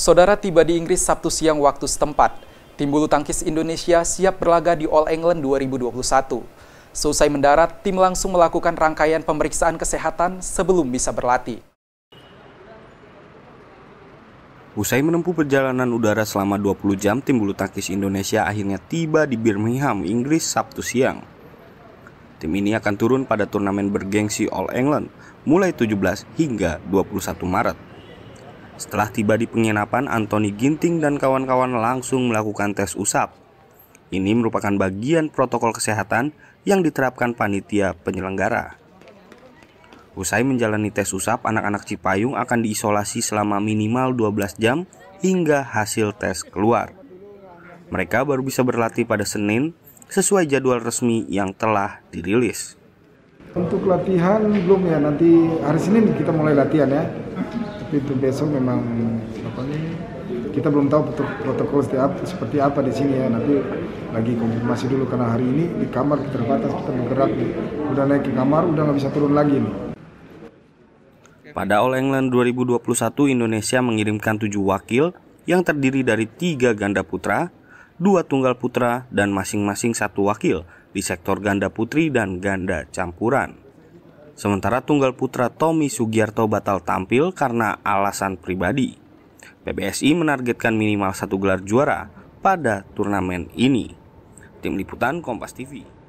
Saudara tiba di Inggris Sabtu siang waktu setempat. Tim bulu tangkis Indonesia siap berlaga di All England 2021. Selesai mendarat, tim langsung melakukan rangkaian pemeriksaan kesehatan sebelum bisa berlatih. Usai menempuh perjalanan udara selama 20 jam, tim bulu tangkis Indonesia akhirnya tiba di Birmingham, Inggris Sabtu siang. Tim ini akan turun pada turnamen bergengsi All England mulai 17 hingga 21 Maret. Setelah tiba di penginapan, Anthony Ginting dan kawan-kawan langsung melakukan tes usap. Ini merupakan bagian protokol kesehatan yang diterapkan panitia penyelenggara. Usai menjalani tes usap, anak-anak Cipayung akan diisolasi selama minimal 12 jam hingga hasil tes keluar. Mereka baru bisa berlatih pada Senin sesuai jadwal resmi yang telah dirilis. Untuk latihan belum ya, nanti hari Senin kita mulai latihan ya itu besok memang apa nih kita belum tahu protokol seperti apa di sini ya nanti lagi konfirmasi dulu karena hari ini di kamar kita terbatas kita bergerak nih. udah naik ke kamar udah nggak bisa turun lagi nih pada All England 2021 Indonesia mengirimkan tujuh wakil yang terdiri dari tiga ganda putra, dua tunggal putra, dan masing-masing satu wakil di sektor ganda putri dan ganda campuran. Sementara tunggal putra Tommy Sugiarto batal tampil karena alasan pribadi. PBSI menargetkan minimal satu gelar juara pada turnamen ini. Tim Liputan Kompas TV